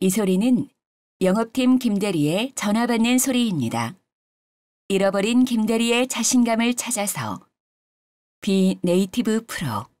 이 소리는 영업팀 김대리의 전화받는 소리입니다. 잃어버린 김대리의 자신감을 찾아서 비 네이티브 프로